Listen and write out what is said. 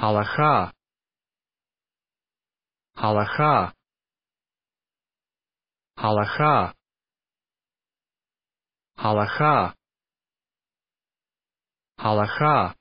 Halacha. Halacha. Halacha. Halacha. Halacha.